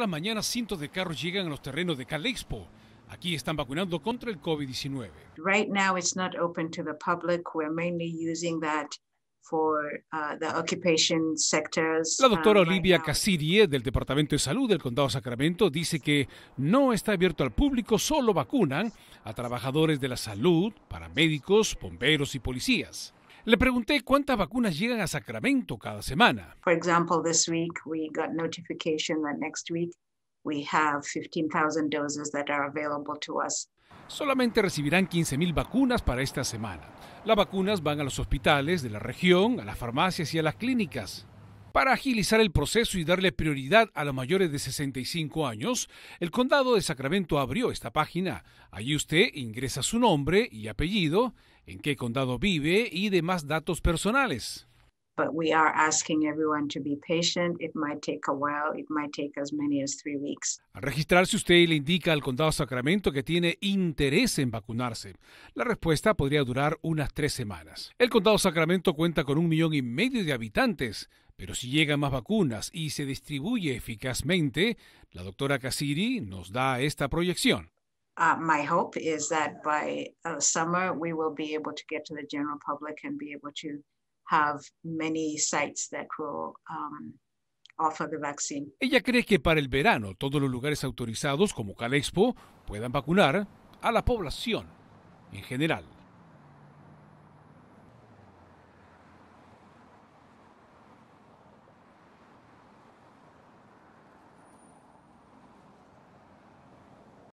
La las cientos de carros llegan a los terrenos de Expo. Aquí están vacunando contra el COVID-19. Uh, la doctora um, Olivia Casirie del Departamento de Salud del Condado Sacramento dice que no está abierto al público, solo vacunan a trabajadores de la salud, paramédicos, bomberos y policías. Le pregunté cuántas vacunas llegan a Sacramento cada semana. For example, this week we got notification that next week we have 15,000 doses that are available Solamente recibirán 15.000 vacunas para esta semana. Las vacunas van a los hospitales de la región, a las farmacias y a las clínicas. Para agilizar el proceso y darle prioridad a los mayores de 65 años, el condado de Sacramento abrió esta página. Allí usted ingresa su nombre y apellido en qué condado vive y demás datos personales. Al registrarse, usted le indica al condado Sacramento que tiene interés en vacunarse. La respuesta podría durar unas tres semanas. El condado Sacramento cuenta con un millón y medio de habitantes. Pero si llegan más vacunas y se distribuye eficazmente, la doctora Cassiri nos da esta proyección. Uh, my hope is that by uh, summer, we will be able to get to the general public and be able to have many sites that will um, offer the vaccine. Ella cree que para el verano todos los lugares autorizados como Calexpo puedan vacunar a la población en general.